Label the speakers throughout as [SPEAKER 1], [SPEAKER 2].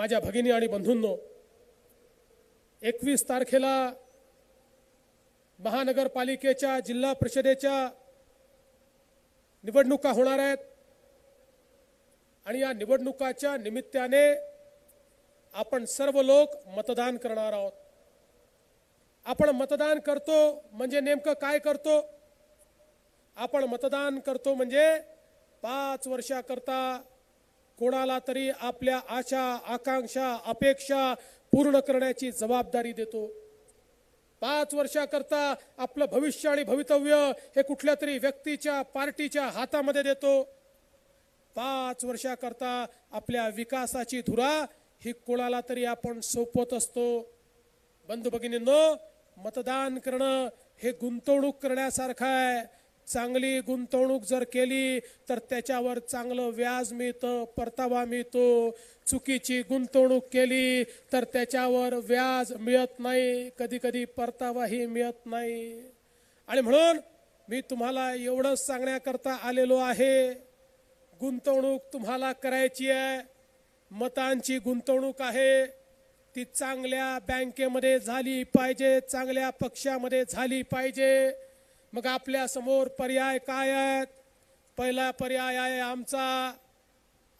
[SPEAKER 1] माझ्या भगिनी आणि बंधूंनो एकवीस तारखेला महानगरपालिकेच्या जिल्हा परिषदेच्या निवडणुका होणार आहेत आणि या निवडणुकाच्या निमित्ताने आपण सर्व लोक मतदान करणार आहोत आपण मतदान करतो म्हणजे नेमकं काय करतो आपण मतदान करतो म्हणजे पाच वर्षाकरता कोणाला तरी आपल्या आशा आकांक्षा अपेक्षा पूर्ण करण्याची जबाबदारी देतो पाच वर्षाकरता आपलं भविष्य आणि भवितव्य हे कुठल्या तरी व्यक्तीच्या पार्टीच्या हातामध्ये देतो पाच वर्षाकरता आपल्या विकासाची धुरा ही कोणाला तरी आपण सोपवत असतो बंधू भगिनींनो मतदान करणं हे गुंतवणूक करण्यासारखं आहे चांगली गुंतवणूक जर केली तर त्याच्यावर चांगलं व्याज मिळतं परतावा मिळतो चुकीची गुंतवणूक केली तर त्याच्यावर व्याज मिळत नाही कधी कधी परतावाही मिळत नाही आणि म्हणून मी तुम्हाला एवढंच सांगण्याकरता आलेलो आहे गुंतवणूक तुम्हाला करायची आहे मतांची गुंतवणूक आहे ती चांगल्या बँकेमध्ये झाली पाहिजे चांगल्या पक्षामध्ये झाली पाहिजे मग आपल्या समोर पर्याय काय आहेत पहिला पर्याय आहे आमचा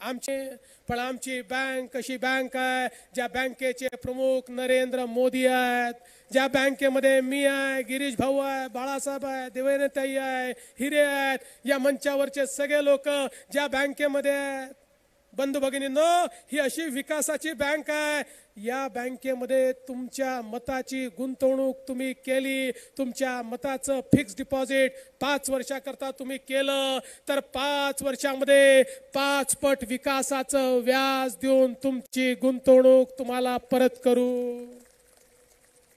[SPEAKER 1] आमचे पण आमची बँक कशी बँक आहे ज्या बँकेचे प्रमुख नरेंद्र मोदी आहेत ज्या बँकेमध्ये मी आहे गिरीश भाऊ आहे बाळासाहेब आहे देवेंद्रताई आहे हिरे आहेत या मंचावरचे सगळे लोक ज्या बँकेमध्ये आहेत बंधू भगिनींनो ही अशी विकासाची बँक आहे या बँकेमध्ये तुमच्या मताची गुंतवणूक तुम्ही केली तुमच्या मताचं फिक्स डिपॉझिट पाच वर्षाकरता तुम्ही केलं तर पाच वर्षामध्ये पाच पट विकासाचं व्याज देऊन तुमची गुंतवणूक तुम्हाला परत करू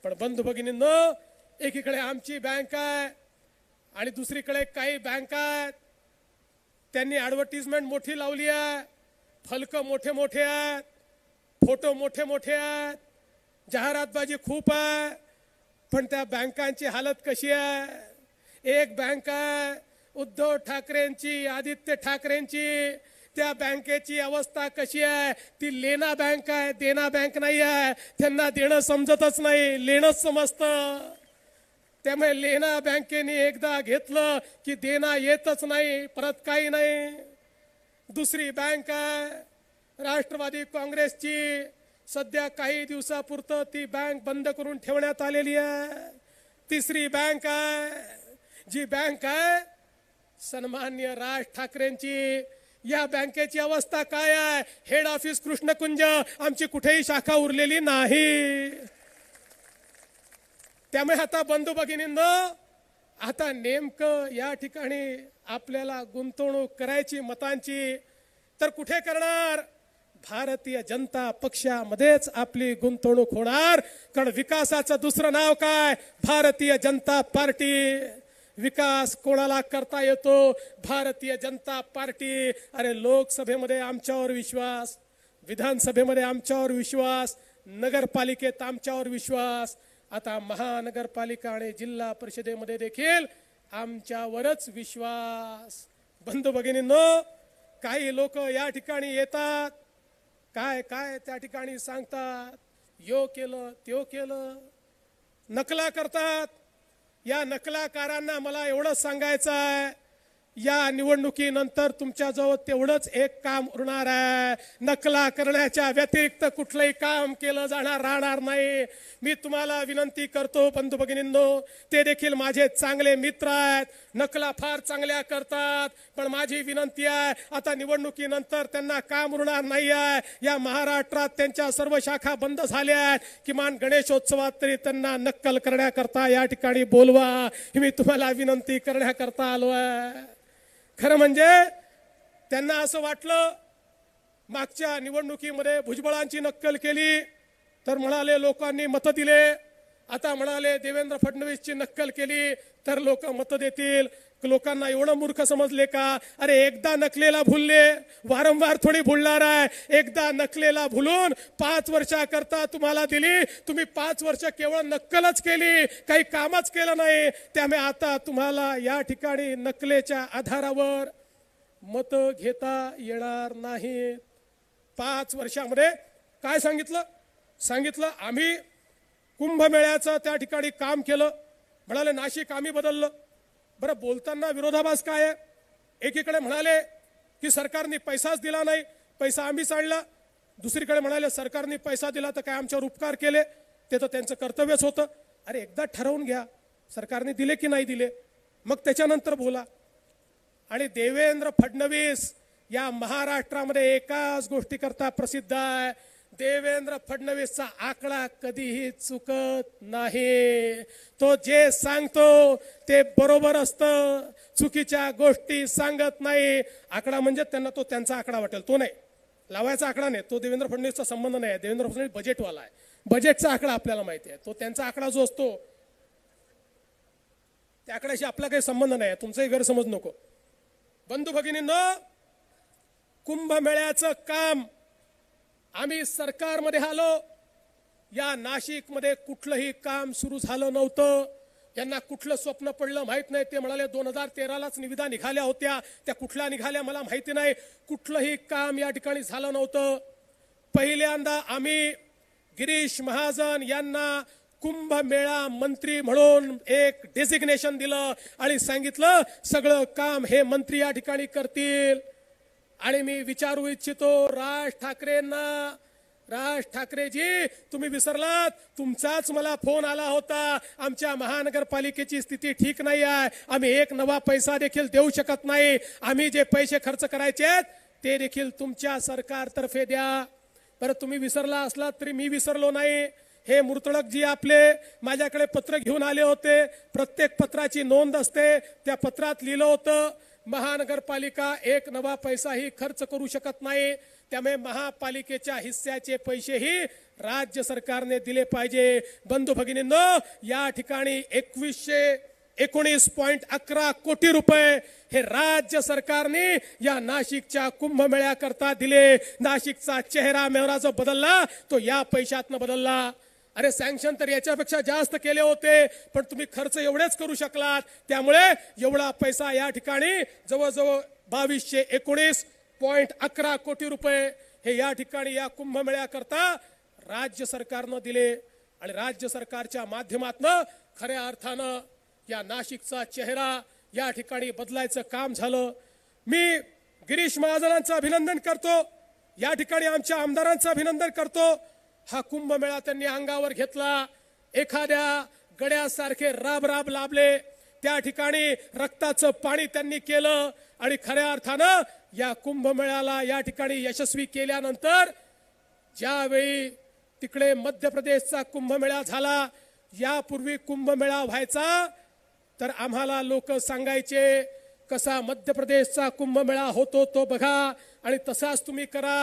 [SPEAKER 1] पण बंधू न एकीकडे आमची बँक आहे आणि दुसरीकडे काही बँका आहेत त्यांनी ॲडव्हर्टिजमेंट मोठी लावली आहे फलकं मोठे मोठे आहेत फोटो मोठे मोठे आहेत जाहिरातबाजी खूप आहे पण त्या बँकांची हालत कशी आहे एक बँक आहे उद्धव ठाकरेंची आदित्य ठाकरेंची त्या बँकेची अवस्था कशी आहे ती लेना बँक आहे देना बँक नाही आहे त्यांना देणं समजतच नाही लेणंच समजतं त्यामुळे लेना बँकेने एकदा घेतलं की देणं येतच नाही परत काही नाही दुसरी बँक आहे राष्ट्रवादी काँग्रेसची सध्या काही दिवसापुरतं ती बँक बंद करून ठेवण्यात आलेली आहे तिसरी बँक आहे जी बँक आहे सन्मान्य राज ठाकरेंची या बँकेची अवस्था काय आहे हेड ऑफिस कृष्णकुंज आमची कुठेही शाखा उरलेली नाही त्यामुळे आता बंधू भगिनींना आता नेमकं या ठिकाणी आपल्याला गुंतवणूक करायची मतांची तर कुठे करणार भारतीय जनता पक्षामध्येच आपली गुंतवणूक होणार कारण विकासाचं दुसरं नाव काय भारतीय जनता पार्टी विकास कोणाला करता येतो भारतीय जनता पार्टी अरे लोकसभेमध्ये आमच्यावर विश्वास विधानसभेमध्ये आमच्यावर विश्वास नगरपालिकेत आमच्यावर विश्वास आता महानगरपालिका आणि जिल्हा परिषदेमध्ये देखील आमच्यावरच विश्वास बंधू न काही लोक या ठिकाणी येतात काय काय त्या ठिकाणी सांगतात यो केलं त्यो केलं नकला करतात या नकलाकारांना मला एवढं सांगायचं आहे या निवडणुकीनंतर तुमच्याजवळ तेवढंच एक काम उरणार आहे नकला करण्याच्या व्यतिरिक्त कुठलंही काम केलं जाणार राहणार नाही मी तुम्हाला विनंती करतो बंधू भगिनींनो ते देखील माझे चांगले मित्र आहेत नकला फार चांगल्या करतात पण माझी विनंती आहे आता निवडणुकीनंतर त्यांना काम उरणार नाही आहे या महाराष्ट्रात त्यांच्या सर्व शाखा बंद झाल्या आहेत किमान गणेशोत्सवात तरी त्यांना नक्कल करण्याकरता या ठिकाणी बोलवा मी तुम्हाला विनंती करण्याकरता आलो आहे खरं म्हणजे त्यांना असं वाटलं मागच्या निवडणुकीमध्ये भुजबळांची नक्कल केली तर म्हणाले लोकांनी मत दिले आता म्हणाले देवेंद्र फडणवीसची नक्कल केली तर लोक मत देतील लोकांना एवढं मूर्ख समजले का अरे एकदा नकलेला भुलले वारंवार थोडी भुलणार आहे एकदा नकलेला भुलून पाच वर्षाकरता तुम्हाला दिली तुम्ही पाच वर्ष केवळ नक्कलच केली काही कामच केलं नाही त्यामुळे आता तुम्हाला या ठिकाणी नकलेच्या आधारावर मत घेता येणार नाही पाच वर्षामध्ये काय सांगितलं सांगितलं आम्ही कुंभमेळ्याचं त्या ठिकाणी काम केलं म्हणाले नाशिक आम्ही बदललं बरं बोलताना विरोधाभास काय आहे एकीकडे म्हणाले की सरकारने पैसाच दिला नाही पैसा आम्हीच आणला दुसरीकडे म्हणाले सरकारने पैसा दिला तर काय आमच्यावर उपकार केले ते तर त्यांचं कर्तव्यच होतं अरे एकदा ठरवून घ्या सरकारने दिले की नाही दिले मग त्याच्यानंतर बोला आणि देवेंद्र फडणवीस या महाराष्ट्रामध्ये एकाच गोष्टीकरता प्रसिद्ध आहे देवेंद्र फडणवीसचा आकडा कधीही चुकत नाही तो जे सांगतो ते बरोबर असतं चुकीच्या गोष्टी सांगत नाही आकडा म्हणजे त्यांना तो त्यांचा आकडा वाटेल तो नाही लावायचा आकडा नाही तो देवेंद्र फडणवीसचा संबंध नाही देवेंद्र फडणवीस बजेटवाला आहे बजेटचा आकडा आपल्याला माहिती आहे तो त्यांचा आकडा जो असतो त्या आकड्याशी आपला काही संबंध नाही आहे तुमचाही गैरसमज नको बंधू न कुंभमेळ्याचं काम आम्ही सरकारमध्ये आलो या नाशिकमध्ये कुठलंही काम सुरू झालं नव्हतं यांना कुठलं स्वप्न पडलं माहीत नाही ते म्हणाले दोन हजार तेरालाच निविदा निघाल्या होत्या त्या कुठल्या निघाल्या मला माहिती नाही कुठलंही काम या ठिकाणी झालं नव्हतं पहिल्यांदा आम्ही गिरीश महाजन यांना कुंभमेळा मंत्री म्हणून एक डेसिग्नेशन दिलं आणि सांगितलं सगळं काम हे मंत्री या ठिकाणी करतील आणि मी विचारू इच्छितो राज ठाकरेंना राज ठाकरेजी तुम्ही विसरलात तुमचाच मला फोन आला होता आमच्या महानगरपालिकेची स्थिती ठीक नाही आहे आम्ही एक नवा पैसा देखील देऊ शकत नाही आम्ही जे पैसे खर्च करायचे ते देखील तुमच्या सरकारतर्फे द्या बरं तुम्ही विसरला असलात तरी मी विसरलो नाही हे जी आपले माझ्याकडे पत्र घेऊन आले होते प्रत्येक पत्राची नोंद असते त्या पत्रात लिहिलं होतं महानगरपालिका एक नवा पैसाही खर्च करू शकत नाही त्यामुळे महापालिकेच्या हिस्स्याचे पैसेही राज्य सरकारने दिले पाहिजे बंधू भगिनींनो या ठिकाणी एकवीसशे एकोणीस पॉईंट अकरा कोटी रुपये हे राज्य सरकारने या नाशिकच्या कुंभमेळ्याकरता दिले नाशिकचा चेहरा मेहरा जो बदलला तो या पैशातनं बदलला अरे सँक्शन तर याच्यापेक्षा जास्त केले होते पण तुम्ही खर्च एवढेच करू शकलात त्यामुळे एवढा पैसा या ठिकाणी जवळजवळ बावीसशे एकोणीस पॉईंट अकरा कोटी रुपये हे या ठिकाणी या कुंभमेळ्याकरता राज्य सरकारनं दिले आणि राज्य सरकारच्या माध्यमातनं खऱ्या अर्थानं या नाशिकचा चेहरा या ठिकाणी बदलायचं काम झालं मी गिरीश महाजनांचं अभिनंदन करतो या ठिकाणी आमच्या आमदारांचं अभिनंदन करतो हा कुंभमेळा त्यांनी अंगावर घेतला एखाद्या गड्यासारखे राब राब लाभले त्या ठिकाणी रक्ताचं पाणी त्यांनी केलं आणि खऱ्या अर्थानं या कुंभमेळ्याला या ठिकाणी यशस्वी केल्यानंतर ज्यावेळी तिकडे मध्य प्रदेशचा कुंभमेळा झाला यापूर्वी कुंभमेळा व्हायचा तर आम्हाला लोक सांगायचे कसा मध्य प्रदेशचा कुंभमेळा होतो तो बघा आणि तसाच तुम्ही करा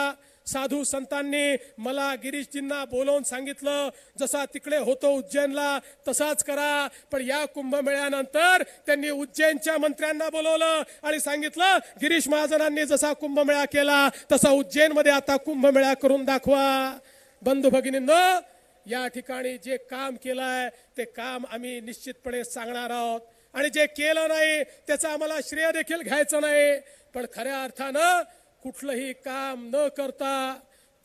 [SPEAKER 1] साधू संतांनी मला गिरीशजींना बोलवून सांगितलं जसा तिकडे होतो उज्जैनला तसाच करा पण या कुंभमेळ्यानंतर त्यांनी उज्जैनच्या मंत्र्यांना बोलवलं आणि सांगितलं गिरीश महाजनांनी जसा कुंभमेळा केला तसा उज्जैनमध्ये आता कुंभमेळा करून दाखवा बंधू भगिनींनो या ठिकाणी जे काम केलंय ते काम आम्ही निश्चितपणे सांगणार आहोत आणि जे केलं नाही त्याचं आम्हाला श्रेय देखील घ्यायचं नाही पण खऱ्या अर्थानं कुठलंही काम न करता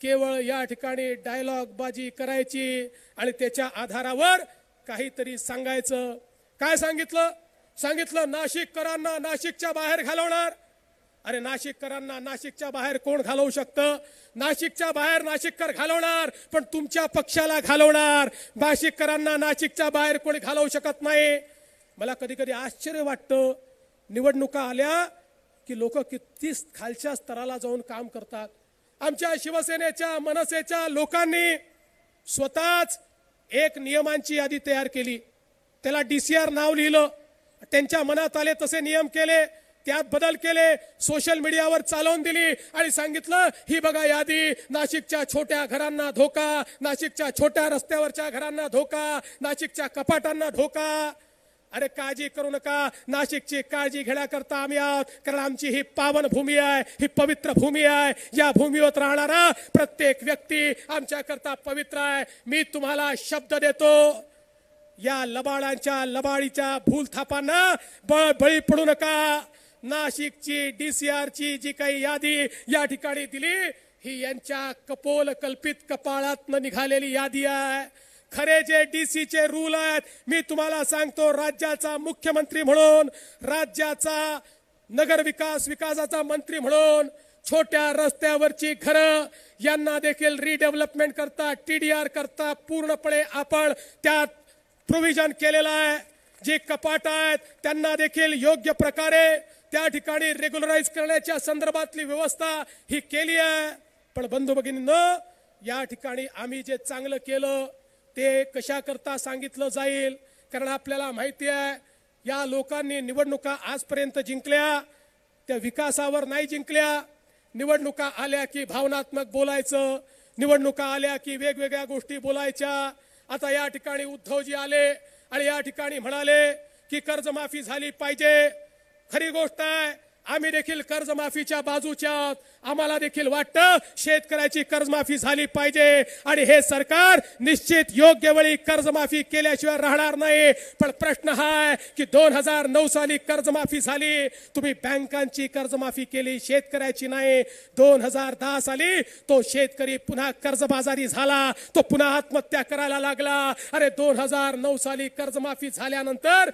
[SPEAKER 1] केवळ या ठिकाणी डायलॉग बाजी करायची आणि त्याच्या आधारावर काहीतरी सांगायचं काय सांगितलं सांगितलं नाशिककरांना नाशिकच्या बाहेर घालवणार अरे नाशिककरांना नाशिकच्या बाहेर कोण घालवू शकतं नाशिकच्या बाहेर नाशिककर घालवणार पण तुमच्या पक्षाला घालवणार नाशिककरांना नाशिकच्या बाहेर कोणी घालवू शकत नाही मला कधी कधी आश्चर्य वाटतं निवडणुका आल्या की लोक किती खालच्या स्तराला जाऊन काम करतात आमच्या शिवसेनेच्या मनसेच्या लोकांनी स्वतःच एक नियमांची यादी तयार केली त्याला डीसीआर नाव लिहिलं त्यांच्या मनात आले तसे नियम केले त्यात बदल केले सोशल मीडियावर चालवून दिली आणि सांगितलं ही बघा यादी नाशिकच्या छोट्या घरांना धोका नाशिकच्या छोट्या रस्त्यावरच्या घरांना धोका नाशिकच्या कपाटांना धोका अरे काळजी करू नका नाशिकची काळजी घेण्याकरता आम्ही आहोत कारण आमची ही पावन भूमी आहे ही पवित्र भूमी आहे या भूमीवर राहणारा प्रत्येक व्यक्ती आमच्याकरता पवित्र आहे मी तुम्हाला शब्द देतो या लबाडांच्या लबाडीच्या भूलथापांना बळ बळी पडू नका नाशिकची ची जी काही यादी या ठिकाणी दिली ही यांच्या कपोल कल्पित कपाळातनं निघालेली यादी आहे खरे जे डी सीचे रूल आहेत मी तुम्हाला सांगतो राज्याचा मुख्यमंत्री म्हणून राज्याचा नगर विकास विकासाचा मंत्री म्हणून छोट्या रस्त्यावरची घरं यांना देखील रिडेव्हलपमेंट करता टीडीआर करता पूर्णपणे आपण त्यात प्रोव्हिजन केलेलं आहे जे कपाट आहेत त्यांना देखील योग्य प्रकारे त्या ठिकाणी रेग्युलराईज करण्याच्या संदर्भातली व्यवस्था ही केली आहे पण बंधू न या ठिकाणी आम्ही जे चांगलं केलं ते कशाकरता सांगितलं जाईल कारण आपल्याला माहिती आहे या लोकांनी निवडणुका आजपर्यंत जिंकल्या त्या विकासावर नाही जिंकल्या निवडणुका आल्या की भावनात्मक बोलायचं निवडणुका आल्या की वेगवेगळ्या गोष्टी बोलायच्या आता या ठिकाणी उद्धवजी आले आणि या ठिकाणी म्हणाले की कर्जमाफी झाली पाहिजे खरी गोष्ट आहे आम्ही देखील कर्जमाफीच्या बाजूच्या आम्हाला देखील वाटतं शेतकऱ्याची कर्जमाफी झाली पाहिजे आणि हे सरकार निश्चित योग्य वेळी कर्जमाफी केल्याशिवाय राहणार नाही पण प्रश्न हा आहे की दोन हजार नऊ साली कर्जमाफी झाली तुम्ही बँकांची कर्जमाफी केली शेतकऱ्याची नाही दोन हजार दहा साली तो शेतकरी पुन्हा कर्जबाजारी झाला तो पुन्हा आत्महत्या करायला लागला अरे दोन हजार नऊ साली कर्जमाफी झाल्यानंतर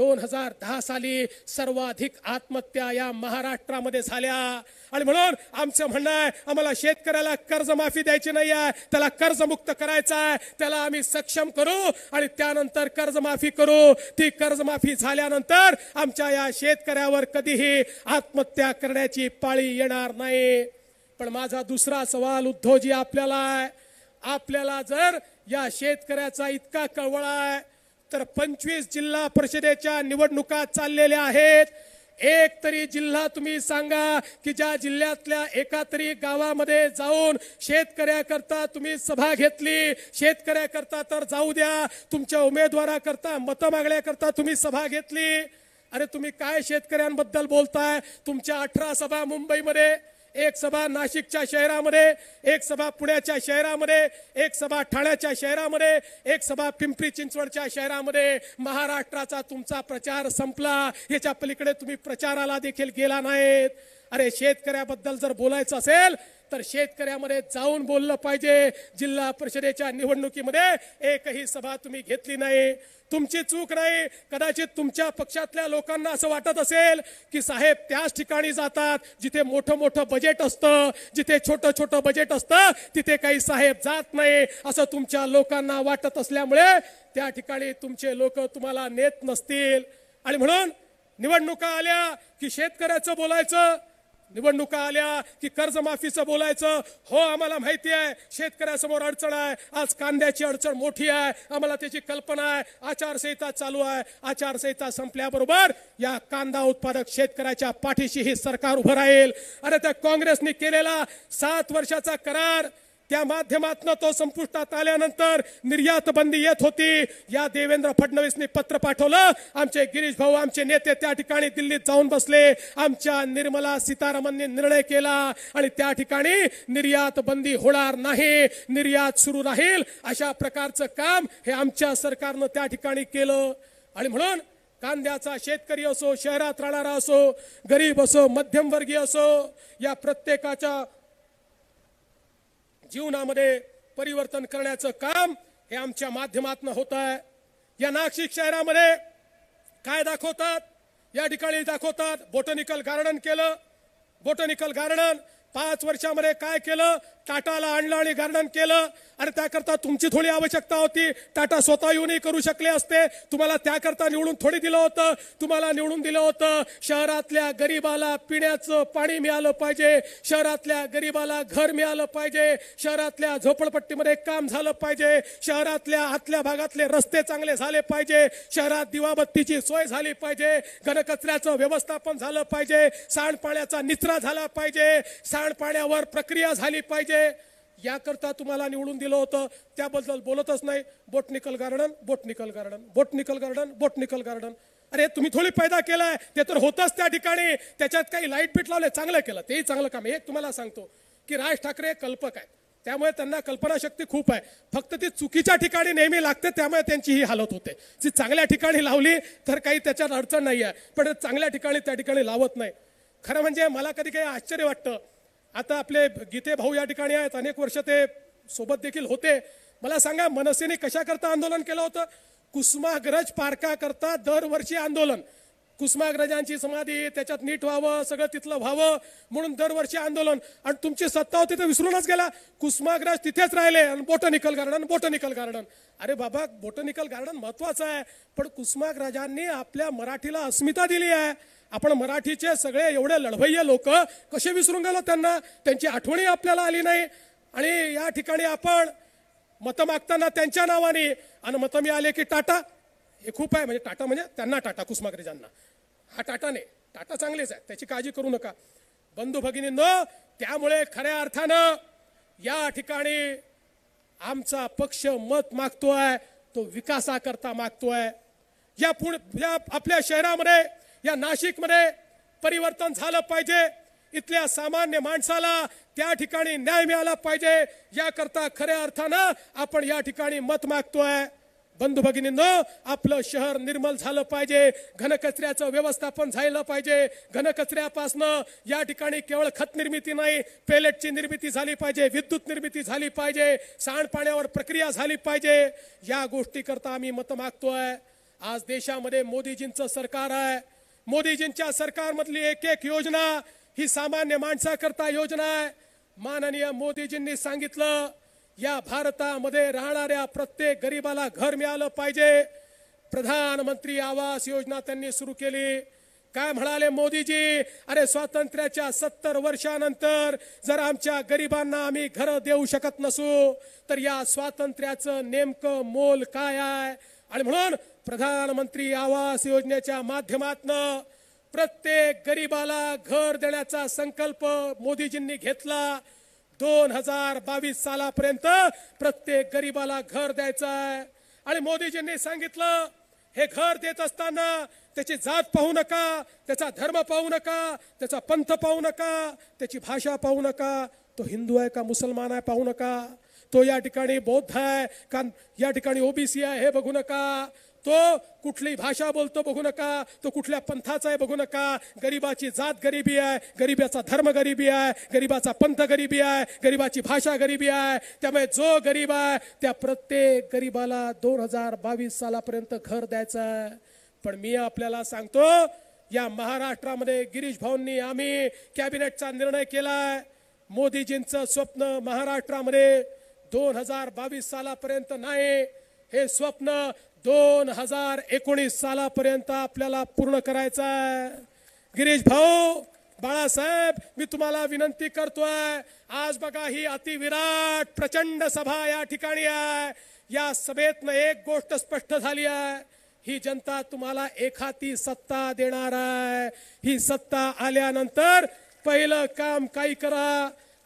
[SPEAKER 1] दोन हजार दहा साली सर्वाधिक आत्महत्या या महाराष्ट्रामध्ये झाल्या आणि म्हणून आमचं म्हणणं आहे आम्हाला शेतकऱ्याला कर्जमाफी द्यायची नाही आहे त्याला कर्जमुक्त करायचं आहे त्याला आम्ही सक्षम करू आणि त्यानंतर कर्जमाफी करू ती कर्जमाफी झाल्यानंतर आमच्या या शेतकऱ्यावर कधीही आत्महत्या करण्याची पाळी येणार नाही पण माझा दुसरा सवाल उद्धवजी आपल्याला आहे आपल्याला जर या शेतकऱ्याचा इतका कळवळा आहे तर पंचवीस जिल्हा परिषदेच्या निवडणुका चाललेल्या आहेत एक तरी जिल्हा तुम्ही सांगा की ज्या जिल्ह्यातल्या एका तरी गावामध्ये जाऊन शेतकऱ्याकरता तुम्ही सभा घेतली शेतकऱ्याकरता तर जाऊ द्या तुमच्या उमेदवाराकरता मतं मागण्याकरता तुम्ही सभा घेतली अरे तुम्ही काय शेतकऱ्यांबद्दल बोलताय तुमच्या अठरा सभा मुंबईमध्ये एक सभा नाशिकच्या शहरामध्ये एक सभा पुण्याच्या शहरामध्ये एक सभा ठाण्याच्या शहरामध्ये एक सभा पिंपरी चिंचवडच्या शहरामध्ये महाराष्ट्राचा तुमचा प्रचार संपला याच्या पलीकडे तुम्ही प्रचाराला देखील गेला नाहीत अरे शेतकऱ्याबद्दल जर बोलायचं असेल तर शेतकऱ्यामध्ये जाऊन बोललं पाहिजे जिल्हा परिषदेच्या निवडणुकीमध्ये एकही सभा तुम्ही घेतली नाही तुमची चूक नाही कदाचित तुमच्या पक्षातल्या लोकांना असं वाटत असेल की साहेब त्याच ठिकाणी जातात जिथे मोठं मोठं बजेट असतं जिथे छोटं छोटं बजेट असतं तिथे काही साहेब जात नाही असं तुमच्या लोकांना वाटत असल्यामुळे त्या ठिकाणी तुमचे लोक तुम्हाला नेत नसतील आणि म्हणून निवडणुका आल्या की शेतकऱ्याचं बोलायचं निवडणुका आल्या की कर्जमाफीचं बोलायचं हो आम्हाला माहिती आहे शेतकऱ्यासमोर अडचण आहे आज कांद्याची अडचण मोठी आहे आम्हाला त्याची कल्पना आहे आचारसंहिता चालू आहे आचारसंहिता संपल्याबरोबर या कांदा उत्पादक शेतकऱ्याच्या पाठीशी हे सरकार उभं राहील अरे त्या काँग्रेसने केलेला सात वर्षाचा करार त्या माध्यमातून तो संपुष्टात आल्यानंतर निर्यात बंदी येत होती या देवेंद्र फडणवीसनी पत्र पाठवलं आमचे गिरीश भाऊ आमचे नेते त्या ठिकाणी दिल्लीत जाऊन बसले आमच्या निर्मला सीतारामनने निर्णय केला आणि त्या ठिकाणी निर्यात बंदी होणार नाही निर्यात सुरू राहील अशा प्रकारचं काम हे आमच्या सरकारनं त्या ठिकाणी केलं आणि म्हणून कांद्याचा शेतकरी असो शहरात राहणारा असो गरीब असो मध्यमवर्गीय असो या प्रत्येकाच्या जीवनामध्ये परिवर्तन करण्याचं काम हे आमच्या माध्यमातून होत आहे या नाशिक शहरामध्ये काय दाखवतात या ठिकाणी दाखवतात बोटनिकल गार्डन केलं बोटनिकल गार्डन पाच वर्षामध्ये काय केलं टाटाला आणलं आणि गार्डन केलं आणि त्याकरता तुमची थोडी आवश्यकता होती टाटा स्वतः येऊनही करू शकले असते तुम्हाला त्याकरता निवडून थोडी दिलं होतं तुम्हाला निवडून दिलं होतं शहरातल्या गरीबाला पिण्याचं पाणी मिळालं पाहिजे शहरातल्या गरीबाला घर मिळालं पाहिजे शहरातल्या झोपडपट्टीमध्ये काम झालं पाहिजे शहरातल्या आतल्या भागातले रस्ते चांगले झाले पाहिजे शहरात दिवाबत्तीची सोय झाली पाहिजे घनकचऱ्याचं व्यवस्थापन झालं पाहिजे सांडपाण्याचा निचरा झाला पाहिजे सांडपाण्यावर प्रक्रिया झाली पाहिजे माहिती याकरता तुम्हाला निवडून दिलं होतं त्याबद्दल बोलतच नाही botanical garden botanical garden botanical garden botanical garden अरे तुम्ही थोडी पैदा केलाय ते तर होतंच त्या ठिकाणी त्याच्यात काही लाईट फिट लावले चांगलं केलं तेही चांगलं काम हे एक तुम्हाला सांगतो की राज ठाकरे कल्पक आहे त्यामुळे त्यांना कल्पनाशक्ती खूप आहे फक्त ती चुकीच्या ठिकाणी नेहमी लागते त्यामुळे त्यांची ही हालत होते जी चांगल्या ठिकाणी लावली तर काही त्याच्यात अडचण नाही आहे पण चांगल्या ठिकाणी त्या ठिकाणी लावत नाही खरं म्हणजे मला कधी काही आश्चर्य वाटतं आता आपले गीते भाऊ या ठिकाणी आहेत अनेक वर्ष ते सोबत देखील होते मला सांगा मनसेने कशाकरता आंदोलन केलं होतं कुसुमाग्रज पार्काकरता दरवर्षी आंदोलन कुसुमाग्रजांची समाधी त्याच्यात नीट व्हावं सगळं तिथलं व्हावं म्हणून दरवर्षी आंदोलन आणि तुमची सत्ता होती तर विसरूनच गेला कुसुमाग्रज तिथेच राहिले आणि बोटनिकल गार्डन बोटनिकल गार्डन अरे बाबा बोटनिकल गार्डन महत्वाचं आहे पण कुसुमाग्रजांनी आपल्या मराठीला अस्मिता दिली आहे आपण मराठीचे सगळे एवढे लढवय्य लोक कसे विसरून गेलो त्यांना त्यांची आठवणी आपल्याला आली नाही आणि या ठिकाणी आपण मतं मागताना त्यांच्या नावाने आणि मतं आले की टाटा हे खूप आहे म्हणजे टाटा म्हणजे त्यांना टाटा कुसुमाग्रजांना हा नाही टाटा चांगलेच आहे त्याची काळजी करू नका बंधू न त्यामुळे खऱ्या अर्थानं या ठिकाणी आमचा पक्ष मत मागतोय तो विकासाकरता मागतोय या पुढे या आपल्या शहरामध्ये या नाशिकमध्ये परिवर्तन झालं पाहिजे इथल्या सामान्य माणसाला त्या ठिकाणी न्याय मिळाला पाहिजे याकरता खऱ्या अर्थानं आपण या ठिकाणी मत मागतोय बंधू भगिनींनो आपलं शहर निर्मल झालं पाहिजे घनकचऱ्याचं व्यवस्थापन झालं पाहिजे घनकचऱ्यापासनं या ठिकाणी केवळ खत निर्मिती नाही पेलेटची निर्मिती झाली पाहिजे विद्युत निर्मिती झाली पाहिजे सांडपाण्यावर प्रक्रिया झाली पाहिजे या गोष्टीकरता आम्ही मत मागतोय आज देशामध्ये मोदीजींचं सरकार आहे मोदीजींच्या सरकारमधली एक एक योजना ही सामान्य माणसाकरता योजना आहे माननीय मोदीजींनी सांगितलं या भारतामध्ये राहणाऱ्या प्रत्येक गरीबाला घर मिळालं पाहिजे प्रधानमंत्री आवास योजना त्यांनी सुरू केली काय म्हणाले मोदीजी अरे स्वातंत्र्याच्या सत्तर वर्षानंतर जर आमच्या गरिबांना आम्ही घर देऊ शकत नसू तर या स्वातंत्र्याचं नेमकं मोल काय आहे आणि म्हणून प्रधानमंत्री आवास योजनेच्या माध्यमातनं प्रत्येक गरिबाला घर देण्याचा संकल्प मोदीजींनी घेतला दोन हजार बावीस सालापर्यंत प्रत्येक गरीबाला घर द्यायचं आहे आणि मोदीजींनी सांगितलं हे घर देत असताना त्याची जात पाहू नका त्याचा धर्म पाहू नका त्याचा पंथ पाहू नका त्याची भाषा पाहू नका तो हिंदू आहे का मुसलमान आहे पाहू नका तो या ठिकाणी बौद्ध आहे का या ठिकाणी ओबीसी आहे हे बघू नका तो कुठली भाषा बोलतो बघू नका तो कुठल्या पंथाचा आहे बघू नका गरिबाची जात गरिबी आहे गरिबाचा धर्म गरिबी आहे गरिबाचा पंथ गरिबी आहे गरिबाची भाषा गरिबी आहे त्यामुळे जो गरीब आहे त्या प्रत्येक गरिबाला दोन हजार बावीस सालापर्यंत घर द्यायचं आहे पण मी आपल्याला सांगतो या महाराष्ट्रामध्ये गिरीश भाऊंनी आम्ही कॅबिनेटचा निर्णय केलाय मोदीजींचं स्वप्न महाराष्ट्रामध्ये दोन हजार बावीस सालापर्यंत नाही हे स्वप्न दोन हजार एकोणीस सालापर्यंत आपल्याला पूर्ण करायचं आहे गिरीश भाऊ बाळासाहेब मी तुम्हाला विनंती करतोय आज बघा ही अतिविराट प्रचंड सभा या ठिकाणी आहे या सभेतनं एक गोष्ट स्पष्ट झाली आहे ही जनता तुम्हाला एखादी सत्ता देणार आहे ही सत्ता आल्यानंतर पहिलं काम काही करा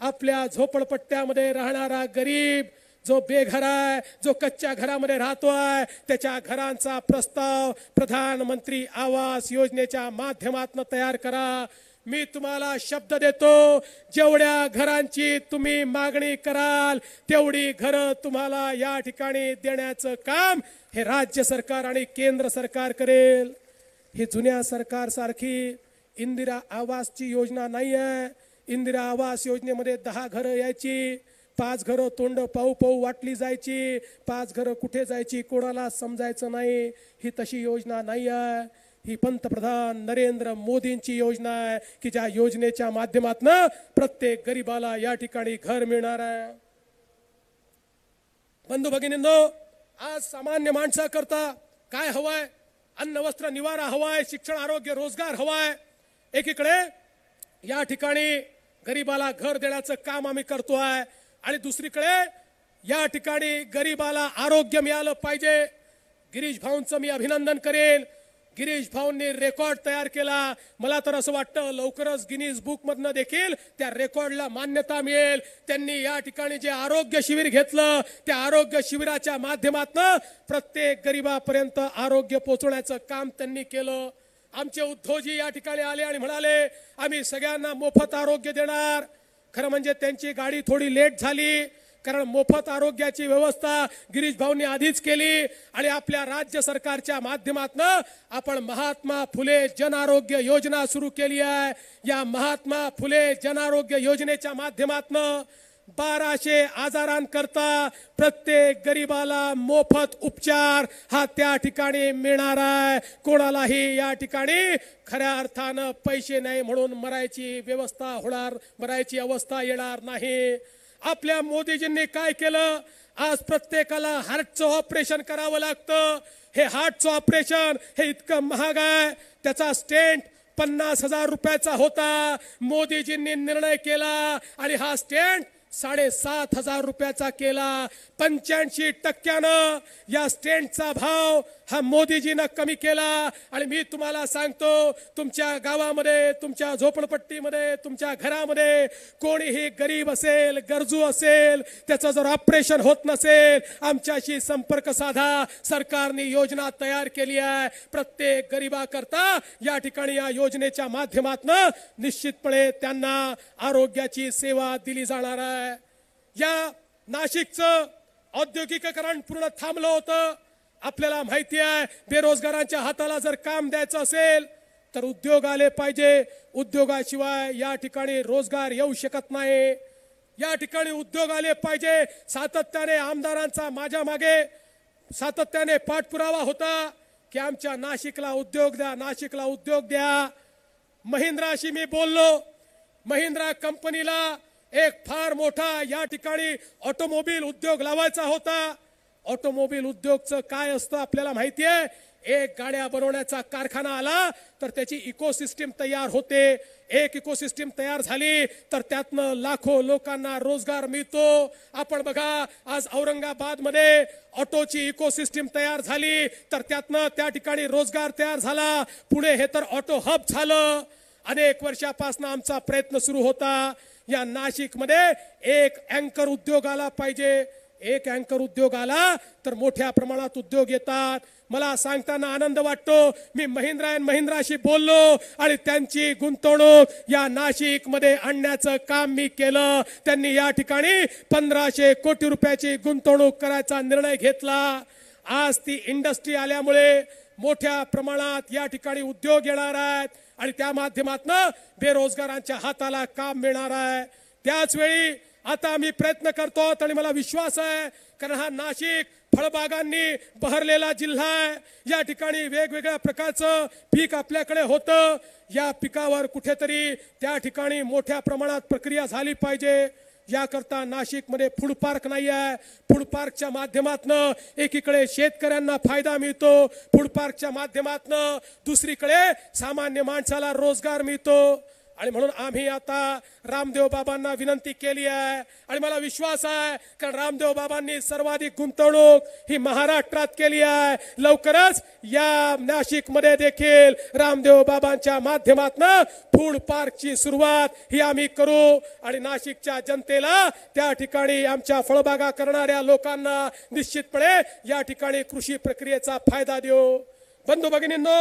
[SPEAKER 1] आपल्या झोपडपट्ट्यामध्ये राहणारा गरीब जो बेघर आहे जो कच्च्या घरामध्ये राहतो आहे त्याच्या घरांचा प्रस्ताव प्रधानमंत्री आवास योजनेच्या माध्यमातून तयार करा मी तुम्हाला शब्द देतो जेवढ्या घरांची तुम्ही मागणी कराल तेवढी घरं तुम्हाला या ठिकाणी देण्याचं काम हे राज्य सरकार आणि केंद्र सरकार करेल हे जुन्या सरकारसारखी इंदिरा आवासची योजना नाही आहे इंदिरा आवास योजनेमध्ये दहा घरं यायची पाच घरं तोंड पाऊ पाऊ वाटली जायची पाच घरं कुठे जायची कोणाला समजायचं नाही ही तशी योजना नाही आहे ही पंतप्रधान नरेंद्र मोदींची योजना आहे की ज्या योजनेच्या माध्यमातून प्रत्येक गरीबाला या ठिकाणी घर मिळणार आहे बंधू भगिनींनो आज सामान्य माणसाकरता काय हवाय अन्न वस्त्र निवारा हवाय शिक्षण आरोग्य रोजगार हवाय एकीकडे या ठिकाणी गरीबाला घर देण्याचं काम आम्ही करतो आहे आणि दुसरीकडे या ठिकाणी गरीबाला आरोग्य मिळालं पाहिजे गिरीश भाऊंचं मी अभिनंदन करेन गिरीश भाऊंनी रेकॉर्ड तयार केला मला तर असं वाटतं लवकरच गिनीज बुकमधनं देखील त्या रेकॉर्डला मान्यता मिळेल त्यांनी या ठिकाणी जे आरोग्य शिबिर घेतलं त्या आरोग्य शिबिराच्या माध्यमातनं प्रत्येक गरिबापर्यंत आरोग्य पोचवण्याचं काम त्यांनी केलं आमचे उद्धवजी या ठिकाणी आले आणि म्हणाले आम्ही सगळ्यांना मोफत आरोग्य देणार खरं म्हणजे त्यांची गाडी थोडी लेट झाली कारण मोफत आरोग्याची व्यवस्था गिरीश भाऊंनी आधीच केली आणि आपल्या राज्य सरकारच्या माध्यमातनं आपण महात्मा फुले जन आरोग्य योजना सुरू केली आहे या महात्मा फुले जन आरोग्य योजनेच्या माध्यमातनं बाराशे आजारांकरता प्रत्येक गरीबाला मोफत उपचार हा त्या ठिकाणी मिळणार आहे कोणालाही या ठिकाणी खऱ्या अर्थानं पैसे नाही म्हणून मरायची व्यवस्था होणार मरायची अवस्था येणार नाही आपल्या मोदीजींनी काय केलं आज प्रत्येकाला हार्टचं ऑपरेशन करावं लागतं हे हार्टचं ऑपरेशन हे इतकं महाग आहे त्याचा स्टेंट पन्नास हजार रुपयाचा होता मोदीजींनी निर्णय केला आणि हा स्टेंट साडेसात हजार रुपयाचा केला पंच्याऐंशी टक्क्यानं या स्टेंटचा भाव हा मोदीजीनं कमी केला आणि मी तुम्हाला सांगतो तुमच्या गावामध्ये तुमच्या झोपडपट्टीमध्ये तुमच्या घरामध्ये कोणीही गरीब असेल गरजू असेल त्याचं जर ऑपरेशन होत नसेल आमच्याशी संपर्क साधा सरकारने योजना तयार केली आहे प्रत्येक गरिबाकरता या ठिकाणी या योजनेच्या माध्यमातनं निश्चितपणे त्यांना आरोग्याची सेवा दिली जाणार आहे या नाशिकचं औद्योगिकीकरण पूर्ण थांबलं होतं आपल्याला माहिती आहे बेरोजगारांच्या हाताला जर काम द्यायचं असेल तर उद्योग आले पाहिजे उद्योगाशिवाय या ठिकाणी रोजगार येऊ शकत नाही या ठिकाणी उद्योग आले पाहिजे सातत्याने आमदारांचा माझ्या मागे सातत्याने पाठपुरावा होता की आमच्या नाशिकला उद्योग द्या नाशिकला उद्योग द्या महिंद्राशी मी बोललो महिंद्रा कंपनीला एक फार मोठा या ठिकाणी ऑटोमोबाईल उद्योग लावायचा होता ऑटोमोबाईल उद्योगचं काय असतं आपल्याला माहिती आहे एक गाड्या बनवण्याचा कारखाना आला तर त्याची इकोसिस्टीम तयार होते एक इकोसिस्टीम तयार झाली तर त्यातनं लाखो लोकांना रोजगार मिळतो आपण बघा आज औरंगाबाद मध्ये ऑटोची इकोसिस्टीम तयार झाली तर त्यातनं त्या ठिकाणी रोजगार तयार झाला पुणे हे तर ऑटो हब झालं अनेक वर्षापासून आमचा प्रयत्न सुरू होता या नाशिकमध्ये एक अँकर उद्योग आला पाहिजे एक अँकर उद्योग आला तर मोठ्या प्रमाणात उद्योग येतात मला सांगताना आनंद वाटतो मी महिंद्रा अँड महिंद्राशी बोललो आणि त्यांची गुंतवणूक या नाशिक मध्ये आणण्याचं काम मी केलं त्यांनी या ठिकाणी पंधराशे कोटी रुपयाची गुंतवणूक करायचा निर्णय घेतला आज ती इंडस्ट्री आल्यामुळे मोठ्या प्रमाणात या ठिकाणी उद्योग येणार आहेत आणि त्या माध्यमातून बेरोजगारांच्या हाताला काम मिळणार आहे त्याचवेळी आता आम्ही प्रयत्न करतो आणि मला विश्वास आहे कारण हा नाशिक फळबागांनी बहरलेला जिल्हा आहे या ठिकाणी वेगवेगळ्या प्रकारचं पीक आपल्याकडे होतं या पिकावर कुठेतरी त्या ठिकाणी मोठ्या प्रमाणात प्रक्रिया झाली पाहिजे याकरता नाशिकमध्ये फूड पार्क नाही आहे फूड पार्कच्या माध्यमातनं एकीकडे शेतकऱ्यांना फायदा मिळतो फूड पार्कच्या माध्यमातनं दुसरीकडे सामान्य माणसाला रोजगार मिळतो आणि म्हणून आम्ही आता रामदेव बाबांना विनंती केली आहे आणि मला विश्वास आहे कारण रामदेव बाबांनी सर्वाधिक गुंतवणूक ही महाराष्ट्रात केली आहे लवकरच या नाशिकमध्ये देखील रामदेव बाबांच्या माध्यमातून फूड पार्कची सुरुवात ही आम्ही करू आणि नाशिकच्या जनतेला त्या ठिकाणी आमच्या फळबागा करणाऱ्या लोकांना निश्चितपणे या ठिकाणी कृषी प्रक्रियेचा फायदा देऊ बंधू भगिनींनो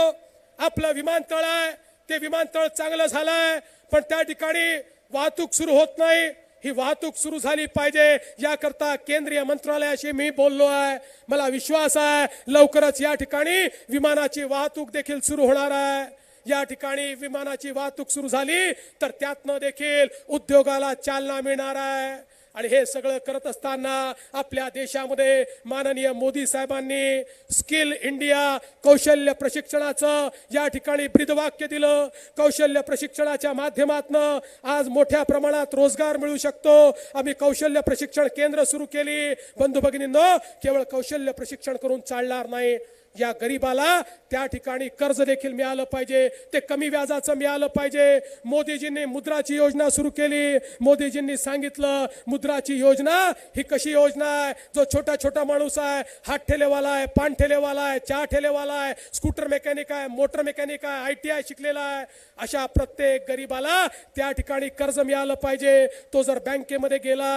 [SPEAKER 1] आपलं विमानतळ आहे ते विमानतळ चांगलं झालंय पण त्या ठिकाणी वाहतूक सुरू होत नाही ही वाहतूक सुरू झाली पाहिजे याकरता केंद्रीय मंत्रालयाशी मी बोललो आहे मला विश्वास आहे लवकरच या ठिकाणी विमानाची वाहतूक देखील सुरू होणार आहे या ठिकाणी विमानाची वाहतूक सुरू झाली तर त्यातनं देखील उद्योगाला चालना मिळणार आहे आणि हे सगळं करत असताना आपल्या देशामध्ये माननीय मोदी साहेबांनी स्किल इंडिया कौशल्य प्रशिक्षणाचं या ठिकाणी ब्रीदवाक्य दिलं कौशल्य प्रशिक्षणाच्या माध्यमातनं आज मोठ्या प्रमाणात रोजगार मिळू शकतो आम्ही कौशल्य प्रशिक्षण केंद्र सुरू केली बंधू भगिनींनो केवळ कौशल्य प्रशिक्षण करून चालणार नाही या गरीबाला त्या ठिकाणी कर्ज देखील मिळालं पाहिजे ते कमी व्याजाचं मिळालं पाहिजे मोदीजींनी मुद्राची योजना सुरू केली मोदीजींनी सांगितलं मुद्राची योजना ही कशी योजना आहे जो छोटा छोटा माणूस आहे हात ठेलेवाला आहे पान ठेलेवाला आहे चहा ठेलेवाला आहे स्कूटर मेकॅनिक आहे मोटर मेकॅनिक आहे आय टी आय शिकलेला आहे अशा प्रत्येक गरीबाला त्या ठिकाणी कर्ज मिळालं पाहिजे तो जर बँकेमध्ये गेला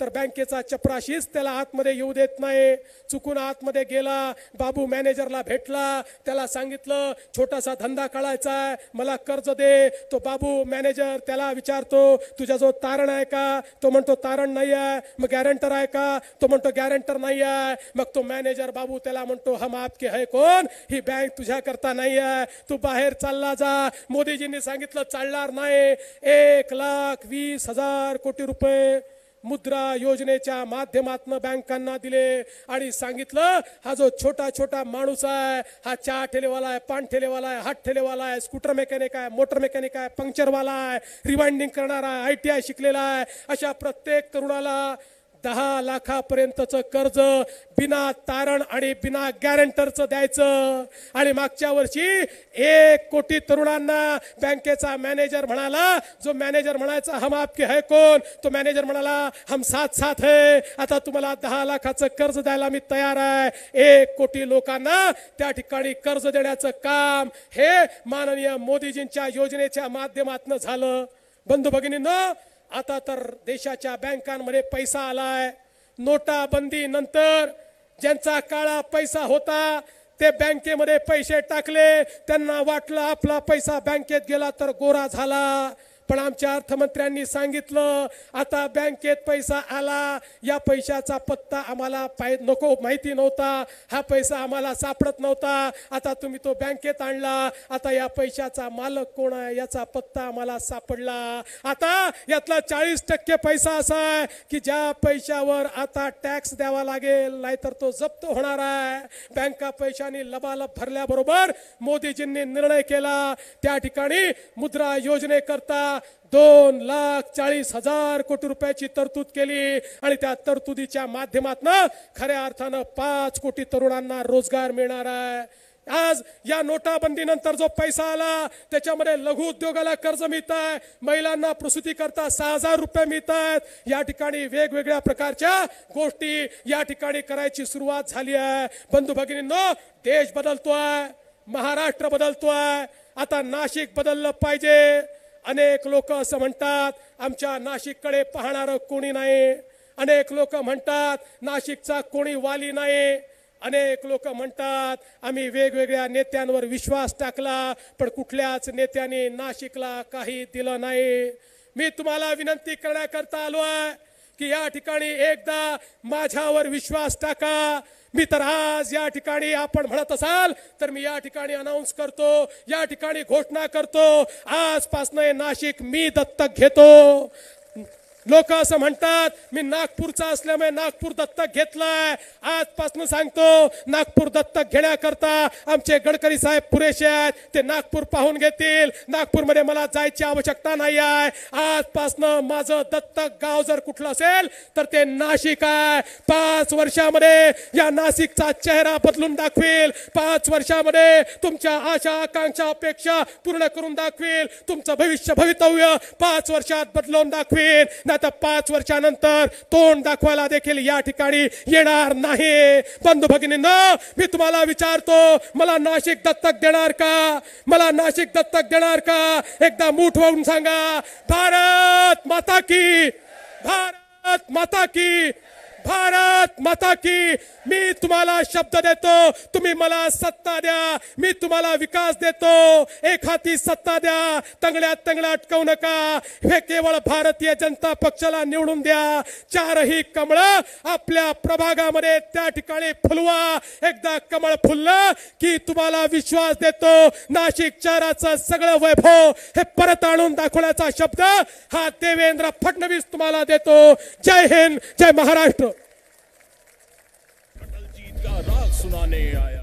[SPEAKER 1] तर बँकेचा चपराशीच त्याला आतमध्ये येऊ देत नाही चुकून आतमध्ये गेला बाबू मॅनेजरला भेटला त्याला सांगितलं छोटासा धंदा काढायचा मला कर्ज दे तो बाबू मॅनेजर त्याला विचारतो तुझ्या जो तारण आहे का तो म्हणतो तारण नाही आहे मग गॅरंटर आहे का तो म्हणतो गॅरंटर नाही आहे मग तो मॅनेजर बाबू त्याला म्हणतो हम आपके है कोण ही बँक तुझ्याकरता नाही आहे तू बाहेर चालला जा मोदीजींनी सांगितलं चालणार नाही एक लाख वीस हजार कोटी रुपये मुद्रा योजनेच्या माध्यमातून बँकांना दिले आणि सांगितलं हा जो छोटा छोटा माणूस आहे हा चहा ठेलेवाला आहे पान ठेलेवाला आहे हात ठेलेवाला आहे स्कूटर मेकॅनिक आहे मोटर मेकॅनिक आहे पंक्चरवाला आहे रिवाइंडिंग करणारा आहे आय टी आय शिकलेला आहे अशा प्रत्येक तरुणाला दहा लाखापर्यंतचं कर्ज बिना तारण आणि बिना गॅरंटरचं द्यायचं आणि मागच्या वर्षी एक कोटी तरुणांना बँकेचा मॅनेजर म्हणाला जो मॅनेजर म्हणायचा हम आपके है कोण तो मॅनेजर म्हणाला हम साथ साथ है आता तुम्हाला दहा लाखाचं कर्ज द्यायला मी तयार आहे एक कोटी लोकांना त्या ठिकाणी कर्ज देण्याचं काम हे माननीय मोदीजींच्या योजनेच्या माध्यमातून झालं बंधू भगिनींना आता तर देशाच्या बँकांमध्ये पैसा आलाय नोटाबंदी नंतर ज्यांचा काळा पैसा होता ते बँकेमध्ये पैसे टाकले त्यांना वाटलं आपला पैसा बँकेत गेला तर गोरा झाला पण आमच्या अर्थमंत्र्यांनी सांगितलं आता बँकेत पैसा आला या पैशाचा पत्ता आम्हाला पाय नको माहिती नव्हता हा पैसा आम्हाला सापडत नव्हता आता तुम्ही तो बँकेत आणला आता या पैशाचा मालक कोण आहे याचा पत्ता आम्हाला सापडला आता यातला चाळीस टक्के पैसा असा आहे की ज्या पैशावर आता टॅक्स द्यावा लागेल नाहीतर तो जप्त होणार आहे बँका पैशाने लबालब भरल्याबरोबर मोदीजींनी निर्णय केला त्या ठिकाणी मुद्रा करता दोन लाख चाळीस हजार कोटी रुपयाची तरतूद केली आणि त्या तरतुदीच्या माध्यमातून खऱ्या अर्थानं पाच कोटी तरुणांना रोजगार मिळणार आहे आज या नोटाबंदीनंतर जो पैसा आला त्याच्यामध्ये लघु उद्योगाला कर्ज मिळत आहे महिलांना करता सहा हजार रुपये मिळत आहेत या ठिकाणी वेगवेगळ्या प्रकारच्या गोष्टी या ठिकाणी करायची सुरुवात झाली आहे बंधू भगिनींनो देश बदलतोय महाराष्ट्र बदलतोय आता नाशिक बदललं पाहिजे अनेक लोक असं म्हणतात आमच्या नाशिककडे पाहणारं कोणी नाही अनेक लोक म्हणतात नाशिकचा कोणी वाली नाही अनेक लोक म्हणतात आम्ही वेगवेगळ्या नेत्यांवर विश्वास टाकला पण कुठल्याच नेत्याने नाशिकला काही दिलं नाही मी तुम्हाला विनंती करण्याकरता आलो आहे की या ठिकाणी एकदा माझ्यावर विश्वास टाका मी तर आज या ठिकाणी आपण म्हणत असाल तर मी या ठिकाणी अनाऊन्स करतो या ठिकाणी घोषणा करतो आजपासनं नाशिक मी दत्तक घेतो लोक असं म्हणतात मी नागपूरचा असल्यामुळे नागपूर दत्तक घेतलाय आजपासून सांगतो नागपूर दत्तक घेण्याकरता आमचे गडकरी साहेब पुरेसे आहेत ते नागपूर पाहून घेतील नागपूरमध्ये मला जायची आवश्यकता नाही आहे आजपासनं माझं दत्तक गाव जर कुठलं असेल तर ते नाशिक आहे पाच वर्षामध्ये या नाशिकचा चेहरा बदलून दाखवेल पाच वर्षामध्ये तुमच्या आशा आकांक्षा अपेक्षा पूर्ण करून दाखवेल तुमचं भविष्य भवितव्य पाच वर्षात बदलवून दाखवेल आता पाच वर्षानंतर तोंड दाखवायला देखील या ठिकाणी येणार नाही बंधू न मी तुम्हाला विचारतो मला नाशिक दत्तक देणार का मला नाशिक दत्तक देणार का एकदा मूठ होऊन सांगा भारत माता की भारत माता की भारत माता की मी तुम्हाला शब्द देतो तुम्ही मला सत्ता द्या मी तुम्हाला विकास देतो एक हाती सत्ता द्या तंगड्यात तंगडा अटकवू नका हे केवळ भारतीय जनता पक्षाला निवडून द्या चारही कमळ आपल्या प्रभागामध्ये त्या ठिकाणी फुलवा एकदा कमळ फुललं की तुम्हाला विश्वास देतो नाशिक चाराचं सगळं वैभव हे परत आणून दाखवण्याचा शब्द हा देवेंद्र फडणवीस तुम्हाला देतो जय हिंद जय महाराष्ट्र का राग सुनाने आया